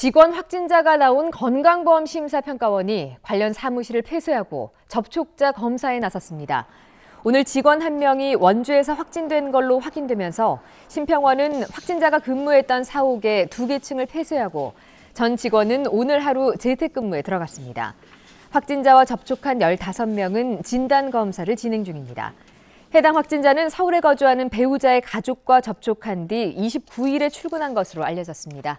직원 확진자가 나온 건강보험 심사평가원이 관련 사무실을 폐쇄하고 접촉자 검사에 나섰습니다. 오늘 직원 한 명이 원주에서 확진된 걸로 확인되면서 심평원은 확진자가 근무했던 사옥의 두개 층을 폐쇄하고 전 직원은 오늘 하루 재택근무에 들어갔습니다. 확진자와 접촉한 15명은 진단 검사를 진행 중입니다. 해당 확진자는 서울에 거주하는 배우자의 가족과 접촉한 뒤 29일에 출근한 것으로 알려졌습니다.